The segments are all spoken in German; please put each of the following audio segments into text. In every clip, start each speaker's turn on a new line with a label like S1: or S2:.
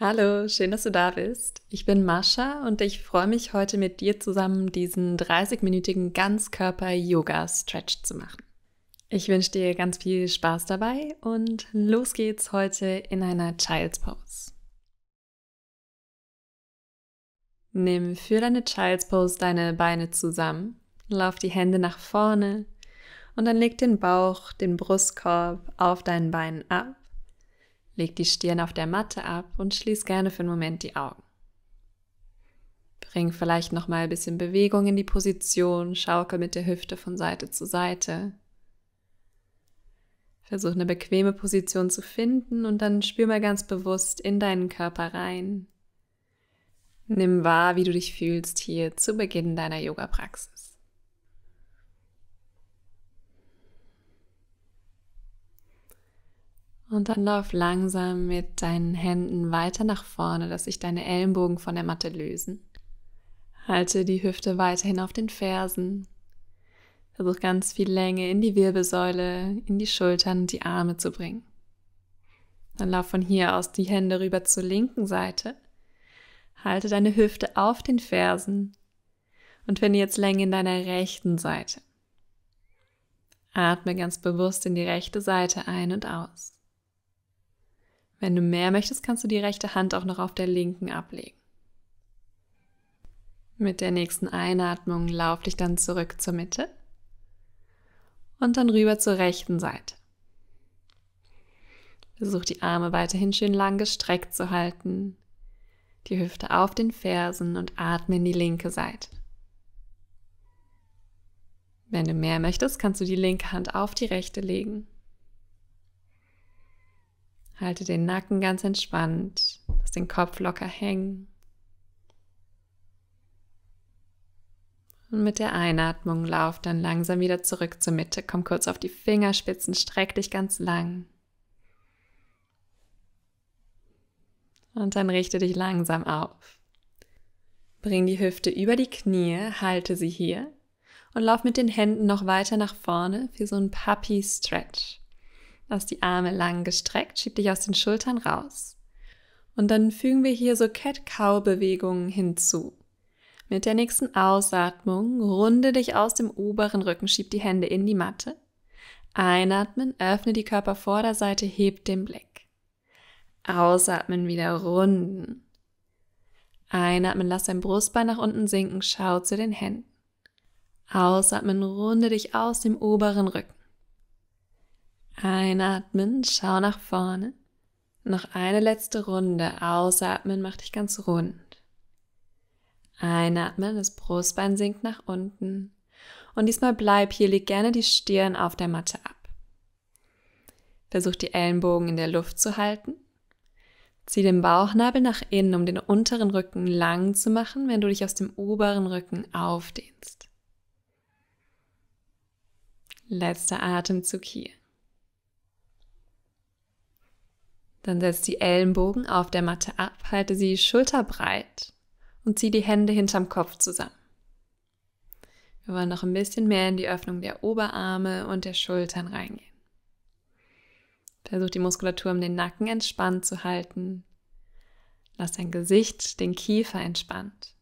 S1: Hallo, schön, dass du da bist. Ich bin Mascha und ich freue mich heute mit dir zusammen diesen 30-minütigen Ganzkörper-Yoga-Stretch zu machen. Ich wünsche dir ganz viel Spaß dabei und los geht's heute in einer Child's Pose. Nimm für deine Child's Pose deine Beine zusammen, lauf die Hände nach vorne und dann leg den Bauch, den Brustkorb auf deinen Beinen ab Leg die Stirn auf der Matte ab und schließ gerne für einen Moment die Augen. Bring vielleicht noch mal ein bisschen Bewegung in die Position, schaukel mit der Hüfte von Seite zu Seite. Versuch eine bequeme Position zu finden und dann spür mal ganz bewusst in deinen Körper rein. Nimm wahr, wie du dich fühlst hier zu Beginn deiner Yoga-Praxis. Und dann lauf langsam mit deinen Händen weiter nach vorne, dass sich deine Ellenbogen von der Matte lösen. Halte die Hüfte weiterhin auf den Fersen. Versuch ganz viel Länge in die Wirbelsäule, in die Schultern und die Arme zu bringen. Dann lauf von hier aus die Hände rüber zur linken Seite. Halte deine Hüfte auf den Fersen und finde jetzt Länge in deiner rechten Seite. Atme ganz bewusst in die rechte Seite ein und aus. Wenn du mehr möchtest, kannst du die rechte Hand auch noch auf der linken ablegen. Mit der nächsten Einatmung lauf dich dann zurück zur Mitte und dann rüber zur rechten Seite. Versuch die Arme weiterhin schön lang gestreckt zu halten, die Hüfte auf den Fersen und atme in die linke Seite. Wenn du mehr möchtest, kannst du die linke Hand auf die rechte legen Halte den Nacken ganz entspannt, lass den Kopf locker hängen. Und mit der Einatmung lauf dann langsam wieder zurück zur Mitte. Komm kurz auf die Fingerspitzen, streck dich ganz lang. Und dann richte dich langsam auf. Bring die Hüfte über die Knie, halte sie hier und lauf mit den Händen noch weiter nach vorne für so einen Puppy Stretch. Lass die Arme lang gestreckt, schieb dich aus den Schultern raus. Und dann fügen wir hier so Cat-Cow-Bewegungen hinzu. Mit der nächsten Ausatmung runde dich aus dem oberen Rücken, schieb die Hände in die Matte. Einatmen, öffne die Körpervorderseite, heb den Blick. Ausatmen, wieder runden. Einatmen, lass dein Brustbein nach unten sinken, schau zu den Händen. Ausatmen, runde dich aus dem oberen Rücken. Einatmen, schau nach vorne. Noch eine letzte Runde. Ausatmen, mach dich ganz rund. Einatmen, das Brustbein sinkt nach unten. Und diesmal bleib hier, leg gerne die Stirn auf der Matte ab. Versuch die Ellenbogen in der Luft zu halten. Zieh den Bauchnabel nach innen, um den unteren Rücken lang zu machen, wenn du dich aus dem oberen Rücken aufdehnst. Letzter Atemzug hier. Dann setz die Ellenbogen auf der Matte ab, halte sie schulterbreit und zieh die Hände hinterm Kopf zusammen. Wir wollen noch ein bisschen mehr in die Öffnung der Oberarme und der Schultern reingehen. Versuch die Muskulatur um den Nacken entspannt zu halten. Lass dein Gesicht, den Kiefer entspannt.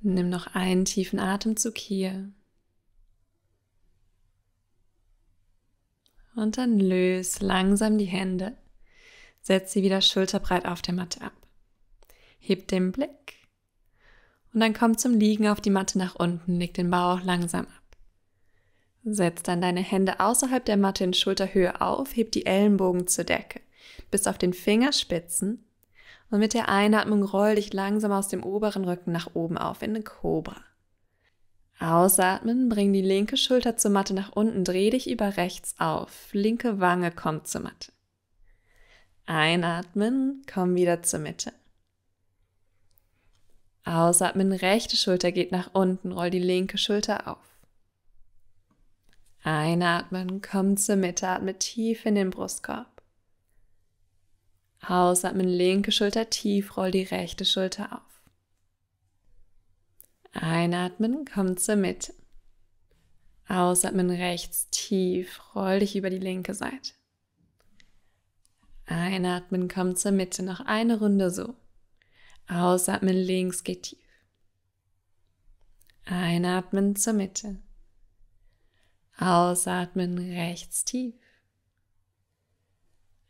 S1: Nimm noch einen tiefen Atemzug hier. und dann löse langsam die Hände. Setz sie wieder schulterbreit auf der Matte ab. Heb den Blick und dann komm zum Liegen auf die Matte nach unten, leg den Bauch langsam ab. Setz dann deine Hände außerhalb der Matte in Schulterhöhe auf, heb die Ellenbogen zur Decke, bis auf den Fingerspitzen und mit der Einatmung roll dich langsam aus dem oberen Rücken nach oben auf in eine Cobra. Ausatmen, bring die linke Schulter zur Matte nach unten, dreh dich über rechts auf. Linke Wange kommt zur Matte. Einatmen, komm wieder zur Mitte. Ausatmen, rechte Schulter geht nach unten, roll die linke Schulter auf. Einatmen, komm zur Mitte, atme tief in den Brustkorb. Ausatmen, linke Schulter tief, roll die rechte Schulter auf. Einatmen, komm zur Mitte. Ausatmen rechts tief, roll dich über die linke Seite. Einatmen, komm zur Mitte, noch eine Runde so. Ausatmen links, geht tief. Einatmen zur Mitte. Ausatmen rechts tief.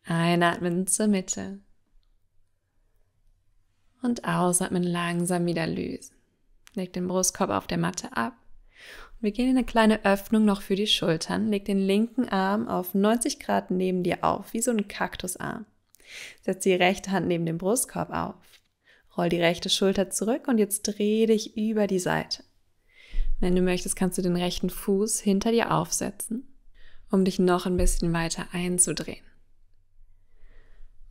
S1: Einatmen zur Mitte. Und ausatmen langsam wieder lösen. Leg den Brustkorb auf der Matte ab. Und wir gehen in eine kleine Öffnung noch für die Schultern. Leg den linken Arm auf 90 Grad neben dir auf, wie so ein Kaktusarm. Setz die rechte Hand neben dem Brustkorb auf. Roll die rechte Schulter zurück und jetzt dreh dich über die Seite. Wenn du möchtest, kannst du den rechten Fuß hinter dir aufsetzen, um dich noch ein bisschen weiter einzudrehen.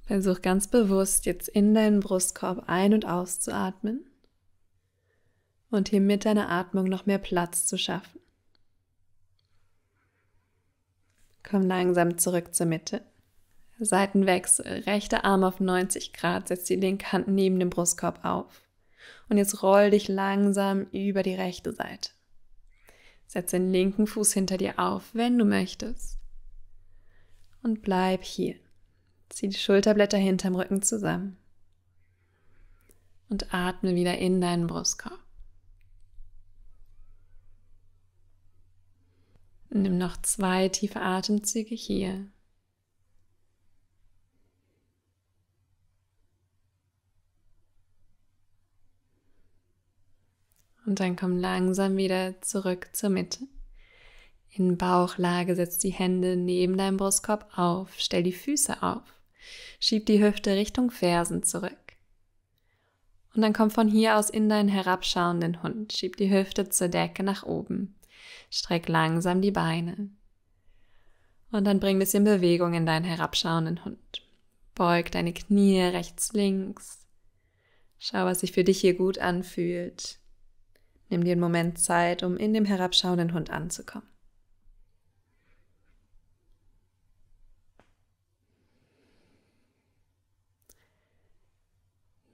S1: Versuch ganz bewusst jetzt in deinen Brustkorb ein- und auszuatmen und hier mit deiner Atmung noch mehr Platz zu schaffen. Komm langsam zurück zur Mitte. Seitenwechsel, rechter Arm auf 90 Grad, setz die linke Hand neben dem Brustkorb auf. Und jetzt roll dich langsam über die rechte Seite. Setz den linken Fuß hinter dir auf, wenn du möchtest. Und bleib hier. Zieh die Schulterblätter hinterm Rücken zusammen. Und atme wieder in deinen Brustkorb. nimm noch zwei tiefe Atemzüge hier. Und dann komm langsam wieder zurück zur Mitte. In Bauchlage setz die Hände neben deinem Brustkorb auf, stell die Füße auf, schieb die Hüfte Richtung Fersen zurück. Und dann komm von hier aus in deinen herabschauenden Hund, schieb die Hüfte zur Decke nach oben. Streck langsam die Beine. Und dann bring ein bisschen Bewegung in deinen herabschauenden Hund. Beug deine Knie rechts, links. Schau, was sich für dich hier gut anfühlt. Nimm dir einen Moment Zeit, um in dem herabschauenden Hund anzukommen.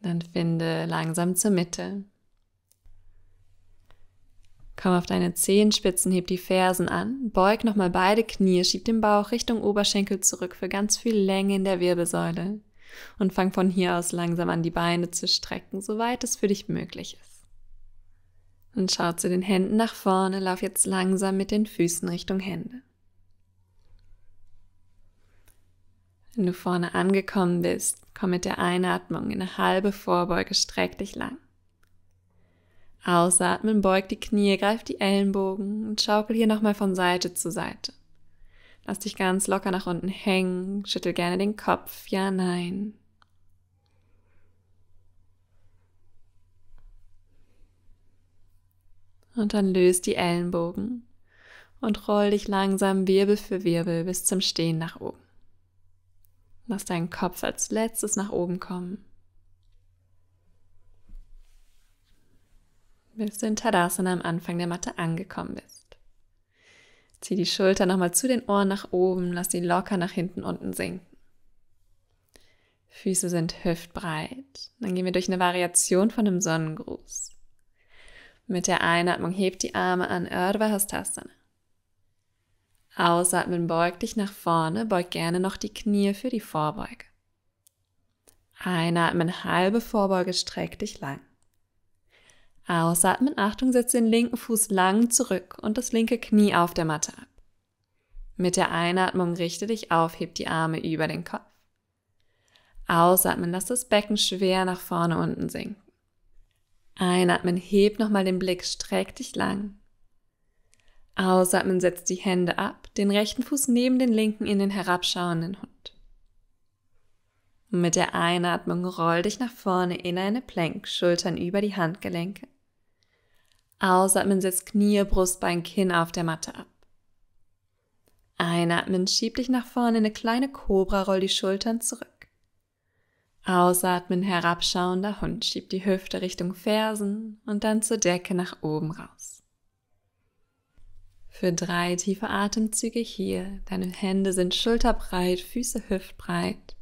S1: Dann finde langsam zur Mitte. Komm auf deine Zehenspitzen, heb die Fersen an, beug nochmal beide Knie, schieb den Bauch Richtung Oberschenkel zurück für ganz viel Länge in der Wirbelsäule und fang von hier aus langsam an, die Beine zu strecken, soweit es für dich möglich ist. Und schau zu den Händen nach vorne, lauf jetzt langsam mit den Füßen Richtung Hände. Wenn du vorne angekommen bist, komm mit der Einatmung in eine halbe Vorbeuge, streck dich lang. Ausatmen, beug die Knie, greif die Ellenbogen und schaukel hier nochmal von Seite zu Seite. Lass dich ganz locker nach unten hängen, schüttel gerne den Kopf, ja, nein. Und dann löst die Ellenbogen und roll dich langsam Wirbel für Wirbel bis zum Stehen nach oben. Lass deinen Kopf als letztes nach oben kommen. bis du in Tadasana am Anfang der Matte angekommen bist. Zieh die Schulter nochmal zu den Ohren nach oben, lass sie locker nach hinten unten sinken. Füße sind hüftbreit. Dann gehen wir durch eine Variation von einem Sonnengruß. Mit der Einatmung hebt die Arme an Urdhva Hastasana. Ausatmen beug dich nach vorne, beug gerne noch die Knie für die Vorbeuge. Einatmen halbe Vorbeuge, streck dich lang. Ausatmen, Achtung, setz den linken Fuß lang zurück und das linke Knie auf der Matte ab. Mit der Einatmung richte dich auf, heb die Arme über den Kopf. Ausatmen, lass das Becken schwer nach vorne unten sinken. Einatmen, heb nochmal den Blick, streck dich lang. Ausatmen, setz die Hände ab, den rechten Fuß neben den linken in den herabschauenden Hund. Mit der Einatmung roll dich nach vorne in eine Plank, Schultern über die Handgelenke. Ausatmen setzt Knie, Brust, Bein, Kinn auf der Matte ab. Einatmen, schieb dich nach vorne in eine kleine Kobra, roll die Schultern zurück. Ausatmen, herabschauender Hund, schieb die Hüfte Richtung Fersen und dann zur Decke nach oben raus. Für drei tiefe Atemzüge hier, deine Hände sind schulterbreit, Füße hüftbreit.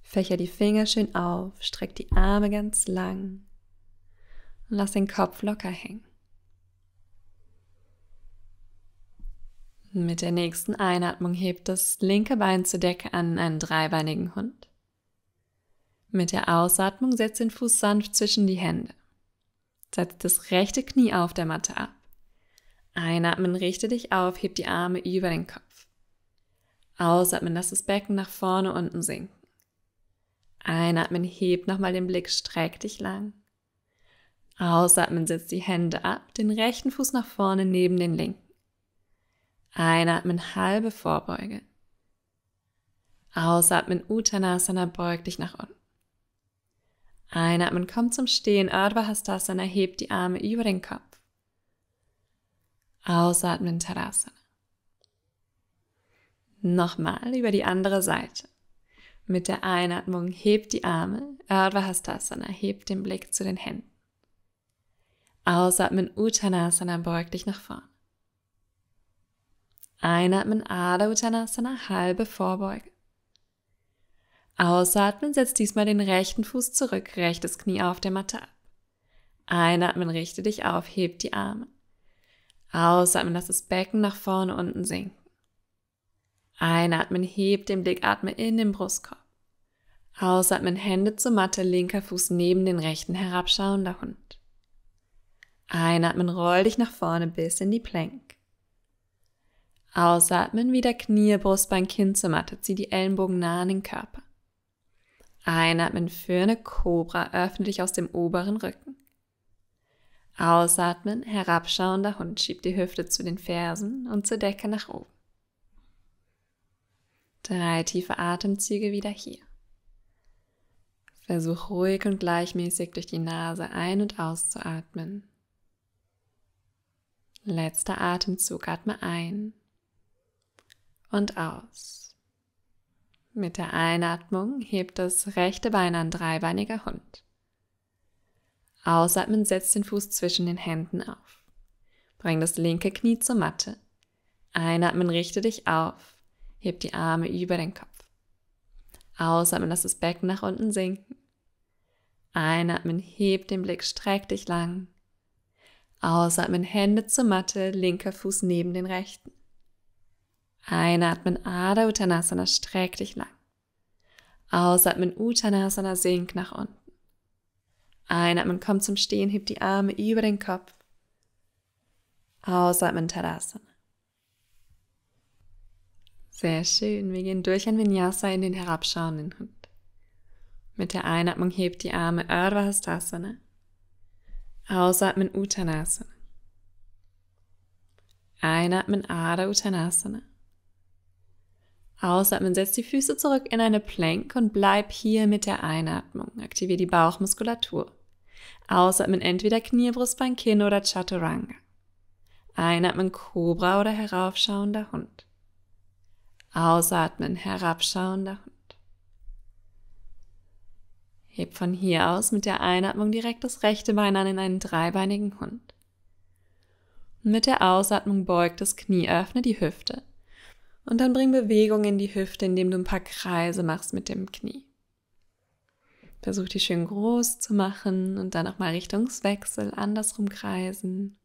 S1: Fächer die Finger schön auf, streck die Arme ganz lang und lass den Kopf locker hängen. Mit der nächsten Einatmung hebt das linke Bein zur Decke an einen dreibeinigen Hund. Mit der Ausatmung setzt den Fuß sanft zwischen die Hände. Setzt das rechte Knie auf der Matte ab. Einatmen, richte dich auf, heb die Arme über den Kopf. Ausatmen, lass das Becken nach vorne unten sinken. Einatmen, heb nochmal den Blick, streck dich lang. Ausatmen setzt die Hände ab, den rechten Fuß nach vorne neben den linken. Einatmen halbe Vorbeuge. Ausatmen Uttanasana, beug dich nach unten. Einatmen, komm zum Stehen, Ardha Hastasana, heb die Arme über den Kopf. Ausatmen, Tadasana. Nochmal über die andere Seite. Mit der Einatmung hebt die Arme, Ardha Hastasana, hebt den Blick zu den Händen. Ausatmen Uttanasana, beug dich nach vorn. Einatmen Adha Uttanasana, halbe Vorbeuge. Ausatmen, setz diesmal den rechten Fuß zurück, rechtes Knie auf der Matte ab. Einatmen, richte dich auf, heb die Arme. Ausatmen, lass das Becken nach vorne unten sinken. Einatmen, heb den Blick, atme in den Brustkorb. Ausatmen, Hände zur Matte, linker Fuß neben den rechten herabschauender Hund. Einatmen, roll dich nach vorne bis in die Plank. Ausatmen, wieder Knie, Brustbein, Kinn zur Matte. Zieh die Ellenbogen nah an den Körper. Einatmen für eine Cobra, öffne dich aus dem oberen Rücken. Ausatmen, herabschauender Hund, schieb die Hüfte zu den Fersen und zur Decke nach oben. Drei tiefe Atemzüge wieder hier. Versuch ruhig und gleichmäßig durch die Nase ein- und auszuatmen. Letzter Atemzug, atme ein und aus. Mit der Einatmung hebt das rechte Bein an dreibeiniger Hund. Ausatmen setzt den Fuß zwischen den Händen auf. Bring das linke Knie zur Matte. Einatmen richte dich auf. Heb die Arme über den Kopf. Ausatmen lass das Becken nach unten sinken. Einatmen heb den Blick, streck dich lang. Ausatmen, Hände zur Matte, linker Fuß neben den rechten. Einatmen, Ada Uttanasana, streck dich lang. Ausatmen, Uttanasana, sink nach unten. Einatmen, komm zum Stehen, heb die Arme über den Kopf. Ausatmen, Tadasana. Sehr schön, wir gehen durch ein Vinyasa in den herabschauenden Hund. Mit der Einatmung hebt die Arme Urdhva Hastasana. Ausatmen Uttanasana. Einatmen Ada Uttanasana. Ausatmen, setz die Füße zurück in eine Plank und bleib hier mit der Einatmung. Aktiviere die Bauchmuskulatur. Ausatmen entweder Knie, Brustbein, Kinn oder Chaturanga. Einatmen Cobra oder heraufschauender Hund. Ausatmen herabschauender Hund. Heb von hier aus mit der Einatmung direkt das rechte Bein an in einen dreibeinigen Hund. Mit der Ausatmung beugt das Knie, öffne die Hüfte. Und dann bring Bewegung in die Hüfte, indem du ein paar Kreise machst mit dem Knie. Versuch die schön groß zu machen und dann nochmal Richtungswechsel andersrum kreisen.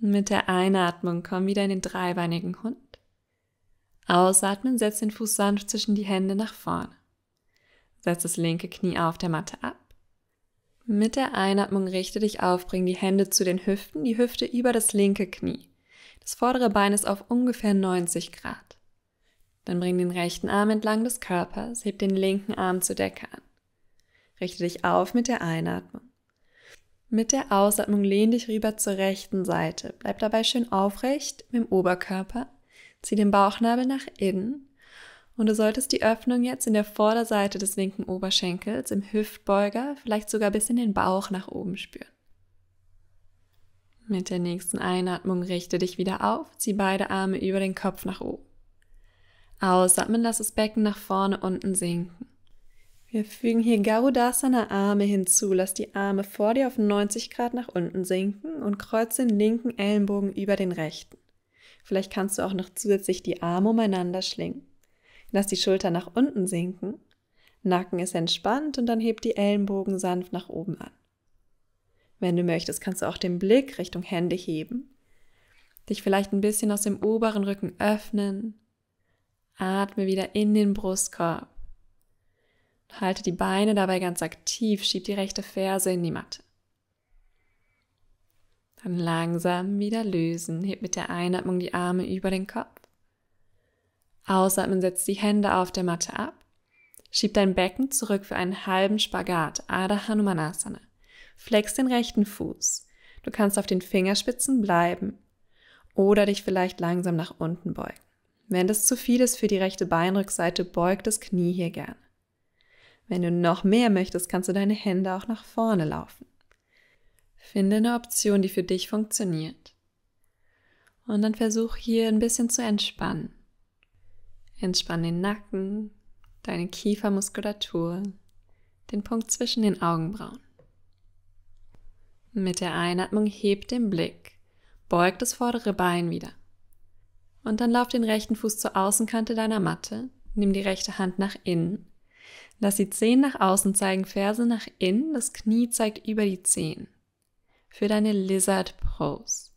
S1: Mit der Einatmung komm wieder in den dreibeinigen Hund. Ausatmen, setz den Fuß sanft zwischen die Hände nach vorne. Setz das linke Knie auf der Matte ab. Mit der Einatmung richte dich auf, bring die Hände zu den Hüften, die Hüfte über das linke Knie. Das vordere Bein ist auf ungefähr 90 Grad. Dann bring den rechten Arm entlang des Körpers, heb den linken Arm zur Decke an. Richte dich auf mit der Einatmung. Mit der Ausatmung lehn dich rüber zur rechten Seite. Bleib dabei schön aufrecht mit dem Oberkörper. Zieh den Bauchnabel nach innen. Und du solltest die Öffnung jetzt in der Vorderseite des linken Oberschenkels, im Hüftbeuger, vielleicht sogar bis in den Bauch nach oben spüren. Mit der nächsten Einatmung richte dich wieder auf, zieh beide Arme über den Kopf nach oben. Ausatmen, lass das Becken nach vorne unten sinken. Wir fügen hier Garudasana Arme hinzu. Lass die Arme vor dir auf 90 Grad nach unten sinken und kreuze den linken Ellenbogen über den rechten. Vielleicht kannst du auch noch zusätzlich die Arme umeinander schlingen. Lass die Schulter nach unten sinken. Nacken ist entspannt und dann heb die Ellenbogen sanft nach oben an. Wenn du möchtest, kannst du auch den Blick Richtung Hände heben. Dich vielleicht ein bisschen aus dem oberen Rücken öffnen. Atme wieder in den Brustkorb. Halte die Beine dabei ganz aktiv, schieb die rechte Ferse in die Matte. Dann langsam wieder lösen. Heb mit der Einatmung die Arme über den Kopf. Ausatmen setzt die Hände auf der Matte ab. Schieb dein Becken zurück für einen halben Spagat, Adha Hanumanasana. Flex den rechten Fuß. Du kannst auf den Fingerspitzen bleiben oder dich vielleicht langsam nach unten beugen. Wenn das zu viel ist für die rechte Beinrückseite, beug das Knie hier gerne. Wenn du noch mehr möchtest, kannst du deine Hände auch nach vorne laufen. Finde eine Option, die für dich funktioniert. Und dann versuch hier ein bisschen zu entspannen. Entspann den Nacken, deine Kiefermuskulatur, den Punkt zwischen den Augenbrauen. Mit der Einatmung heb den Blick, beug das vordere Bein wieder. Und dann lauf den rechten Fuß zur Außenkante deiner Matte, nimm die rechte Hand nach innen, lass die Zehen nach außen zeigen, Ferse nach innen, das Knie zeigt über die Zehen. Für deine Lizard Pose.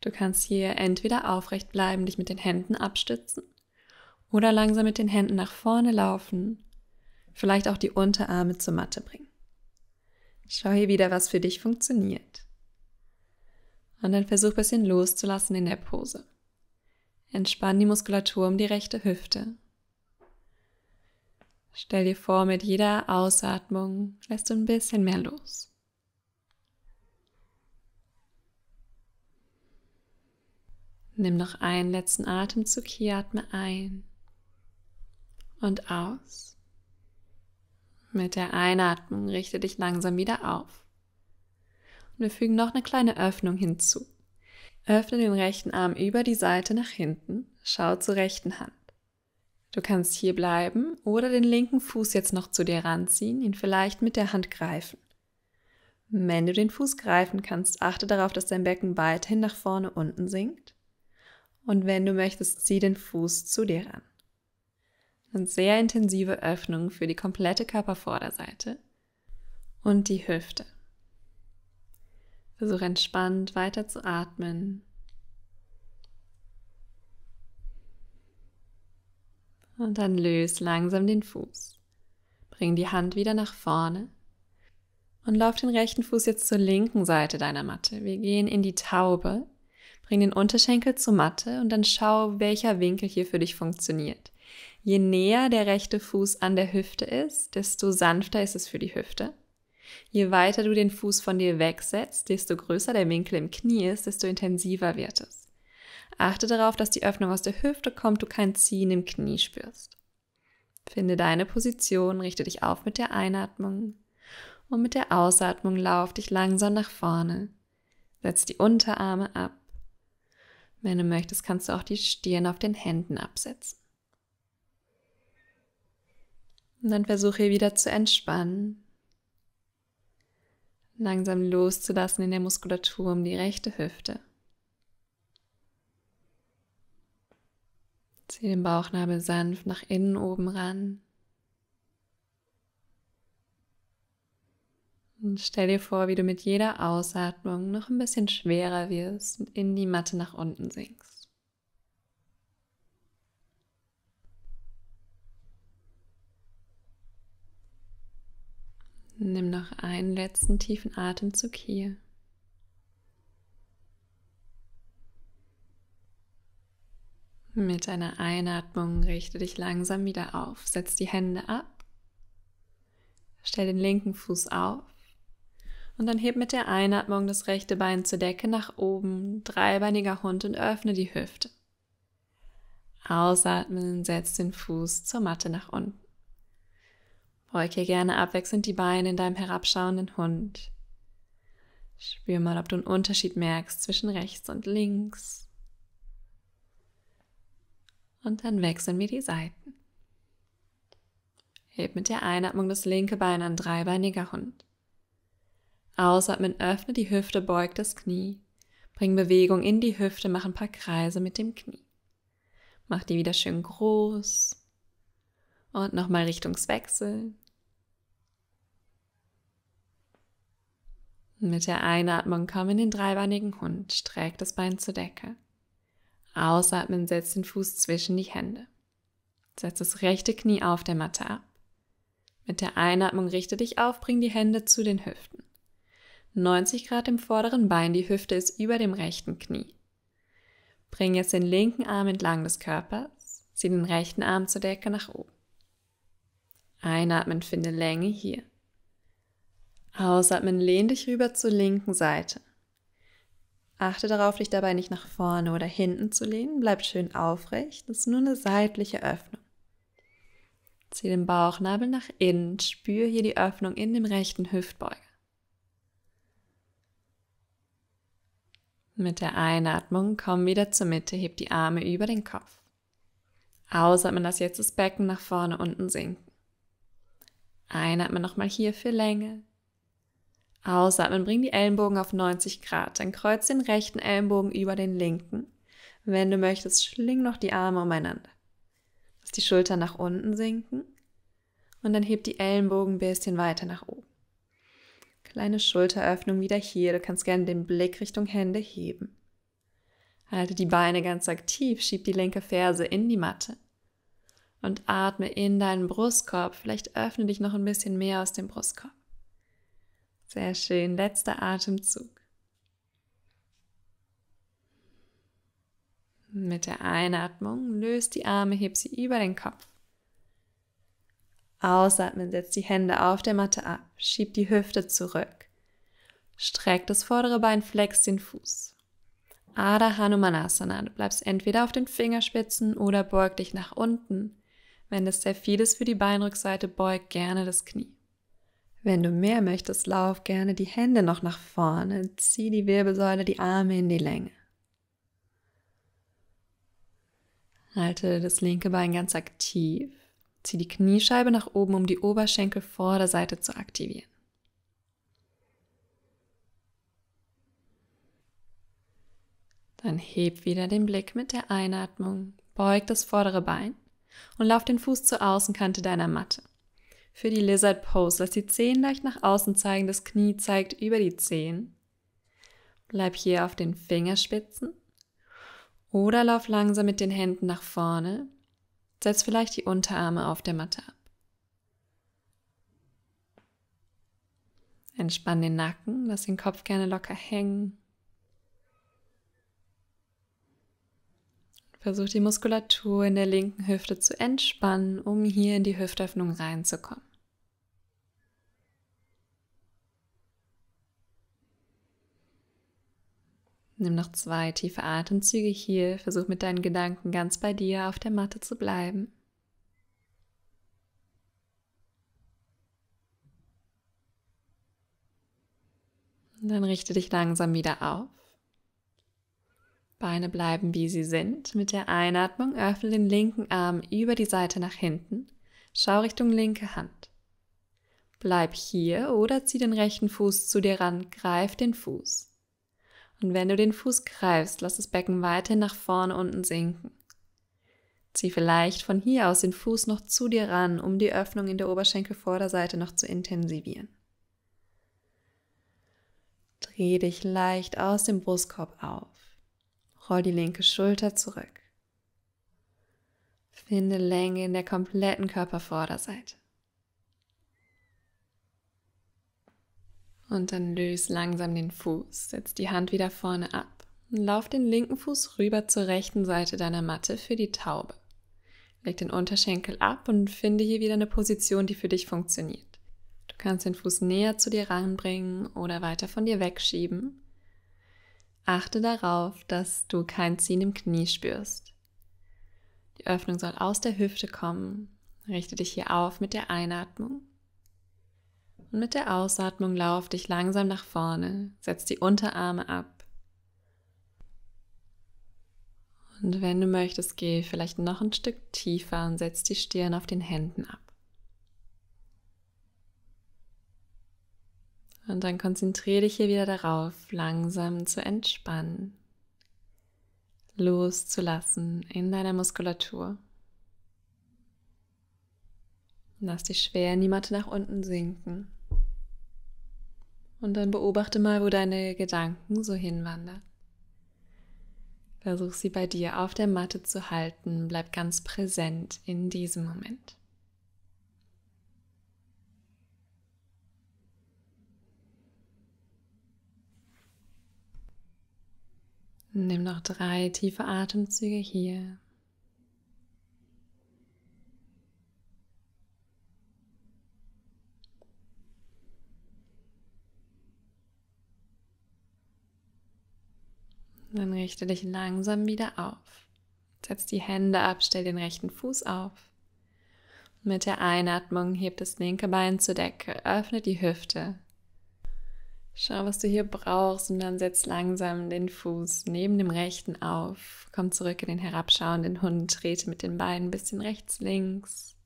S1: Du kannst hier entweder aufrecht bleiben, dich mit den Händen abstützen oder langsam mit den Händen nach vorne laufen. Vielleicht auch die Unterarme zur Matte bringen. Schau hier wieder, was für dich funktioniert. Und dann versuch ein bisschen loszulassen in der Pose. Entspann die Muskulatur um die rechte Hüfte. Stell dir vor, mit jeder Ausatmung lässt du ein bisschen mehr los. Nimm noch einen letzten Atemzug hier, atme ein und aus. Mit der Einatmung richte dich langsam wieder auf. Und wir fügen noch eine kleine Öffnung hinzu. Öffne den rechten Arm über die Seite nach hinten, schau zur rechten Hand. Du kannst hier bleiben oder den linken Fuß jetzt noch zu dir ranziehen, ihn vielleicht mit der Hand greifen. Wenn du den Fuß greifen kannst, achte darauf, dass dein Becken weiterhin nach vorne unten sinkt. Und wenn du möchtest, zieh den Fuß zu dir ran eine sehr intensive Öffnung für die komplette Körpervorderseite und die Hüfte. Versuche entspannt weiter zu atmen. Und dann löse langsam den Fuß. Bring die Hand wieder nach vorne und lauf den rechten Fuß jetzt zur linken Seite deiner Matte. Wir gehen in die Taube. Bring den Unterschenkel zur Matte und dann schau, welcher Winkel hier für dich funktioniert. Je näher der rechte Fuß an der Hüfte ist, desto sanfter ist es für die Hüfte. Je weiter du den Fuß von dir wegsetzt, desto größer der Winkel im Knie ist, desto intensiver wird es. Achte darauf, dass die Öffnung aus der Hüfte kommt, du kein Ziehen im Knie spürst. Finde deine Position, richte dich auf mit der Einatmung und mit der Ausatmung lauf dich langsam nach vorne. Setz die Unterarme ab. Wenn du möchtest, kannst du auch die Stirn auf den Händen absetzen. Und dann versuche wieder zu entspannen. Langsam loszulassen in der Muskulatur um die rechte Hüfte. Zieh den Bauchnabel sanft nach innen oben ran. Und stell dir vor, wie du mit jeder Ausatmung noch ein bisschen schwerer wirst und in die Matte nach unten sinkst. Nimm noch einen letzten tiefen Atemzug hier. Mit einer Einatmung richte dich langsam wieder auf, setz die Hände ab, stell den linken Fuß auf und dann heb mit der Einatmung das rechte Bein zur Decke nach oben, dreibeiniger Hund und öffne die Hüfte. Ausatmen, setz den Fuß zur Matte nach unten. Beuge gerne abwechselnd die Beine in deinem herabschauenden Hund. Spür mal, ob du einen Unterschied merkst zwischen rechts und links. Und dann wechseln wir die Seiten. Heb mit der Einatmung das linke Bein an dreibeiniger Hund. Ausatmen, öffne die Hüfte, beug das Knie. Bring Bewegung in die Hüfte, mach ein paar Kreise mit dem Knie. Mach die wieder schön groß. Und nochmal Richtungswechsel. Mit der Einatmung komm in den dreibeinigen Hund, streck das Bein zur Decke. Ausatmen, setz den Fuß zwischen die Hände. Setz das rechte Knie auf der Matte ab. Mit der Einatmung richte dich auf, bring die Hände zu den Hüften. 90 Grad im vorderen Bein, die Hüfte ist über dem rechten Knie. Bring jetzt den linken Arm entlang des Körpers, zieh den rechten Arm zur Decke nach oben. Einatmen, finde Länge hier. Ausatmen, lehn dich rüber zur linken Seite. Achte darauf, dich dabei nicht nach vorne oder hinten zu lehnen. Bleib schön aufrecht. Das ist nur eine seitliche Öffnung. Zieh den Bauchnabel nach innen. Spür hier die Öffnung in dem rechten Hüftbeuger. Mit der Einatmung komm wieder zur Mitte, heb die Arme über den Kopf. Ausatmen, lass jetzt das Becken nach vorne unten sinken. Einatmen nochmal hier für Länge. Ausatmen, bring die Ellenbogen auf 90 Grad. Dann kreuz den rechten Ellenbogen über den linken. Wenn du möchtest, schling noch die Arme umeinander. Lass die Schultern nach unten sinken. Und dann heb die Ellenbogen ein bisschen weiter nach oben. Kleine Schulteröffnung wieder hier. Du kannst gerne den Blick Richtung Hände heben. Halte die Beine ganz aktiv, schieb die linke Ferse in die Matte und atme in deinen Brustkorb. Vielleicht öffne dich noch ein bisschen mehr aus dem Brustkorb. Sehr schön. Letzter Atemzug. Mit der Einatmung löst die Arme, heb sie über den Kopf. Ausatmen, setzt die Hände auf der Matte ab, schiebt die Hüfte zurück. Streckt das vordere Bein, flex den Fuß. Adha Hanumanasana, du bleibst entweder auf den Fingerspitzen oder beug dich nach unten. Wenn das sehr viel ist für die Beinrückseite, beug gerne das Knie. Wenn du mehr möchtest, lauf gerne die Hände noch nach vorne, zieh die Wirbelsäule, die Arme in die Länge. Halte das linke Bein ganz aktiv. Zieh die Kniescheibe nach oben, um die Oberschenkelvorderseite zu aktivieren. Dann heb wieder den Blick mit der Einatmung, beug das vordere Bein und lauf den Fuß zur Außenkante deiner Matte. Für die Lizard Pose lass die Zehen leicht nach außen zeigen, das Knie zeigt über die Zehen. Bleib hier auf den Fingerspitzen. Oder lauf langsam mit den Händen nach vorne. Setz vielleicht die Unterarme auf der Matte ab. Entspann den Nacken, lass den Kopf gerne locker hängen. Versuch die Muskulatur in der linken Hüfte zu entspannen, um hier in die Hüftöffnung reinzukommen. Nimm noch zwei tiefe Atemzüge hier. Versuch mit deinen Gedanken ganz bei dir auf der Matte zu bleiben. dann richte dich langsam wieder auf. Beine bleiben wie sie sind. Mit der Einatmung öffne den linken Arm über die Seite nach hinten. Schau Richtung linke Hand. Bleib hier oder zieh den rechten Fuß zu dir ran, greif den Fuß. Und wenn du den Fuß greifst, lass das Becken weiterhin nach vorne unten sinken. Zieh vielleicht von hier aus den Fuß noch zu dir ran, um die Öffnung in der Oberschenkelvorderseite noch zu intensivieren. Dreh dich leicht aus dem Brustkorb auf. Roll die linke Schulter zurück. Finde Länge in der kompletten Körpervorderseite. Und dann löse langsam den Fuß, setz die Hand wieder vorne ab und lauf den linken Fuß rüber zur rechten Seite deiner Matte für die Taube. Leg den Unterschenkel ab und finde hier wieder eine Position, die für dich funktioniert. Du kannst den Fuß näher zu dir ranbringen oder weiter von dir wegschieben. Achte darauf, dass du kein Ziehen im Knie spürst. Die Öffnung soll aus der Hüfte kommen. Richte dich hier auf mit der Einatmung. Und mit der Ausatmung lauf dich langsam nach vorne. Setz die Unterarme ab. Und wenn du möchtest, geh vielleicht noch ein Stück tiefer und setz die Stirn auf den Händen ab. Und dann konzentriere dich hier wieder darauf, langsam zu entspannen, loszulassen in deiner Muskulatur. Lass dich schwer in die Matte nach unten sinken. Und dann beobachte mal, wo deine Gedanken so hinwandern. Versuch sie bei dir auf der Matte zu halten, bleib ganz präsent in diesem Moment. Nimm noch drei tiefe Atemzüge hier. Dann richte dich langsam wieder auf. Setz die Hände ab, stell den rechten Fuß auf. Mit der Einatmung hebt das linke Bein zur Decke, öffnet die Hüfte, Schau, was du hier brauchst und dann setz langsam den Fuß neben dem rechten auf. Komm zurück in den herabschauenden Hund, trete mit den Beinen ein bisschen rechts, links.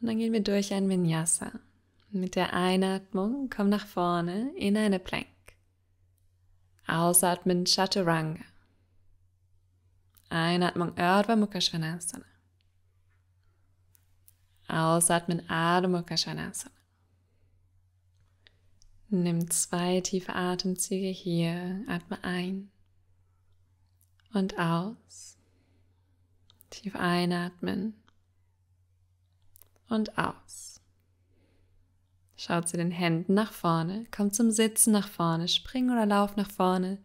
S1: Und dann gehen wir durch ein Vinyasa. Mit der Einatmung komm nach vorne in eine Plank. Ausatmen Chaturanga. Einatmung Urdhva Mukha Svanasana. Ausatmen Adho Mukha Svanasana. Nimm zwei tiefe Atemzüge hier, atme ein und aus. Tief einatmen und aus. Schau zu den Händen nach vorne, komm zum Sitzen nach vorne, spring oder lauf nach vorne,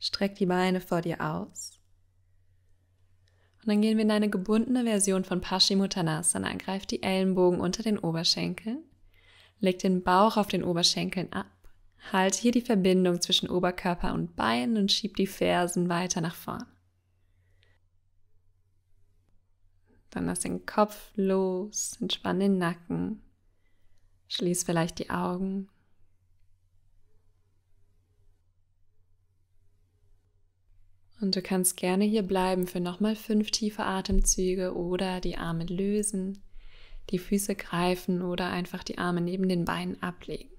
S1: streck die Beine vor dir aus. Und dann gehen wir in eine gebundene Version von Paschimottanasana. Greif die Ellenbogen unter den Oberschenkeln Leg den Bauch auf den Oberschenkeln ab. Halt hier die Verbindung zwischen Oberkörper und Beinen und schieb die Fersen weiter nach vorn. Dann lass den Kopf los, entspann den Nacken, schließ vielleicht die Augen. Und du kannst gerne hier bleiben für nochmal fünf tiefe Atemzüge oder die Arme lösen die Füße greifen oder einfach die Arme neben den Beinen ablegen.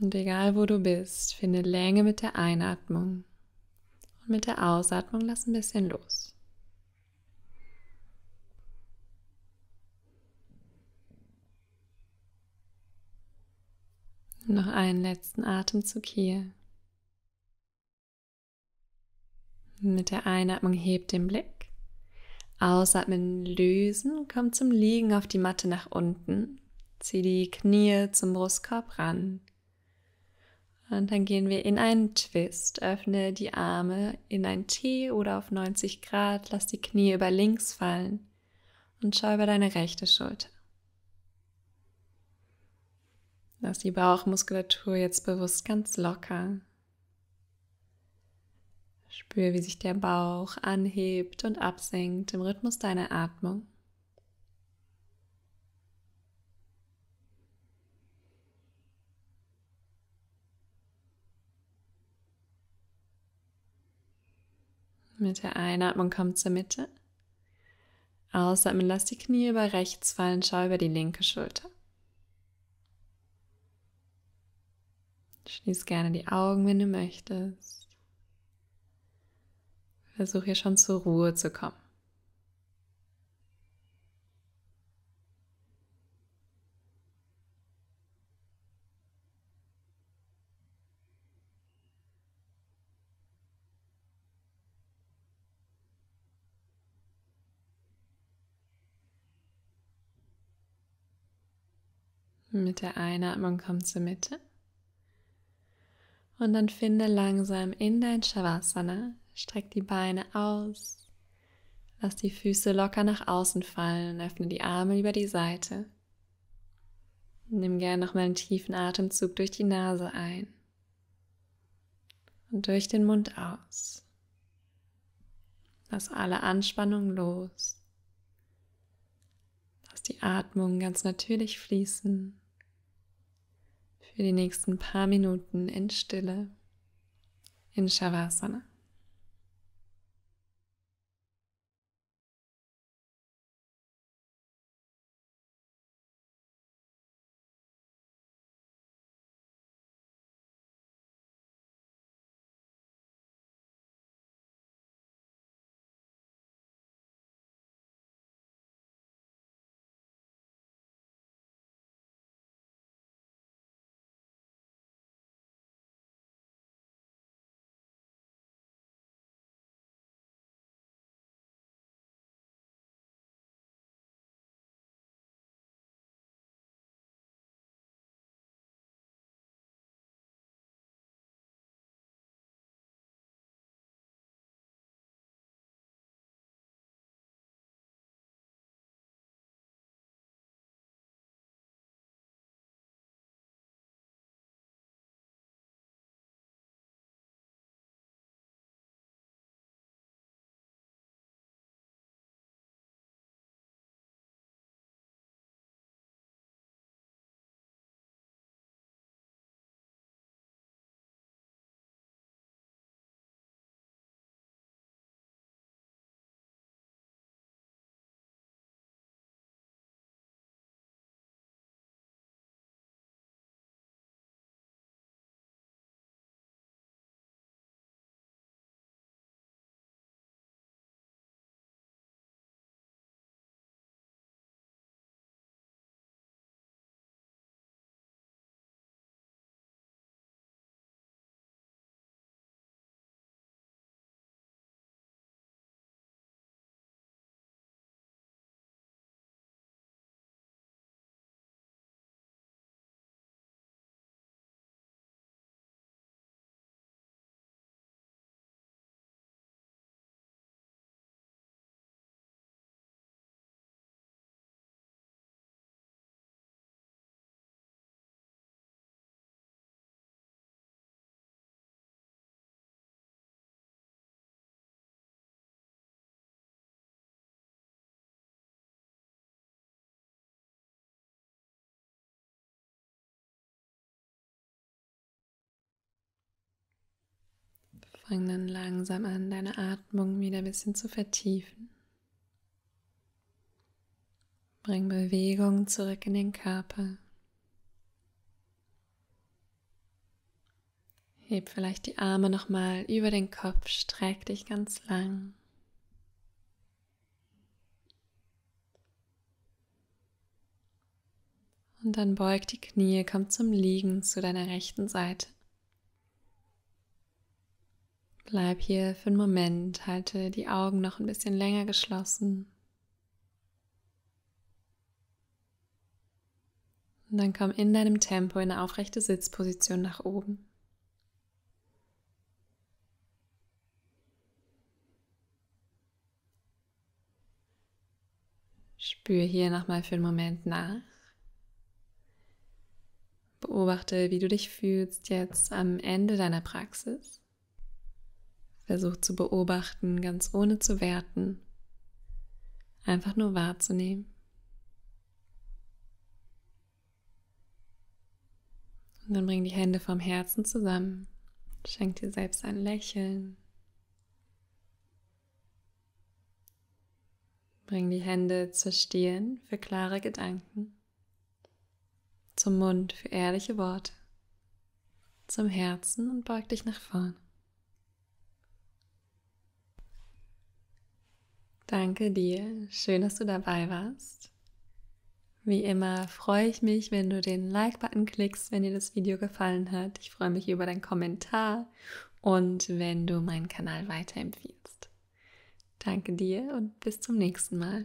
S1: Und egal wo du bist, finde Länge mit der Einatmung und mit der Ausatmung lass ein bisschen los. noch einen letzten Atemzug hier. Mit der Einatmung hebt den Blick Ausatmen lösen, komm zum Liegen auf die Matte nach unten. Zieh die Knie zum Brustkorb ran. Und dann gehen wir in einen Twist. Öffne die Arme in ein T oder auf 90 Grad. Lass die Knie über links fallen und schau über deine rechte Schulter. Lass die Bauchmuskulatur jetzt bewusst ganz locker. Spür, wie sich der Bauch anhebt und absenkt im Rhythmus deiner Atmung. Mit der Einatmung komm zur Mitte. Ausatmen, lass die Knie über rechts fallen, schau über die linke Schulter. Schließ gerne die Augen, wenn du möchtest. Versuche hier schon zur Ruhe zu kommen. Mit der Einatmung komm zur Mitte. Und dann finde langsam in dein Shavasana Streck die Beine aus. Lass die Füße locker nach außen fallen. Öffne die Arme über die Seite. Nimm gerne nochmal einen tiefen Atemzug durch die Nase ein und durch den Mund aus. Lass alle Anspannung los. Lass die Atmung ganz natürlich fließen. Für die nächsten paar Minuten in Stille in Shavasana. Fang dann langsam an, deine Atmung wieder ein bisschen zu vertiefen. Bring Bewegung zurück in den Körper. Heb vielleicht die Arme nochmal über den Kopf, streck dich ganz lang. Und dann beug die Knie, komm zum Liegen zu deiner rechten Seite. Bleib hier für einen Moment, halte die Augen noch ein bisschen länger geschlossen. Und dann komm in deinem Tempo in eine aufrechte Sitzposition nach oben. Spür hier nochmal für einen Moment nach. Beobachte, wie du dich fühlst jetzt am Ende deiner Praxis versucht zu beobachten, ganz ohne zu werten, einfach nur wahrzunehmen. Und dann bring die Hände vom Herzen zusammen, schenk dir selbst ein Lächeln. Bring die Hände zur Stirn für klare Gedanken, zum Mund für ehrliche Worte, zum Herzen und beug dich nach vorne. Danke dir, schön, dass du dabei warst. Wie immer freue ich mich, wenn du den Like-Button klickst, wenn dir das Video gefallen hat. Ich freue mich über deinen Kommentar und wenn du meinen Kanal weiterempfiehlst. Danke dir und bis zum nächsten Mal.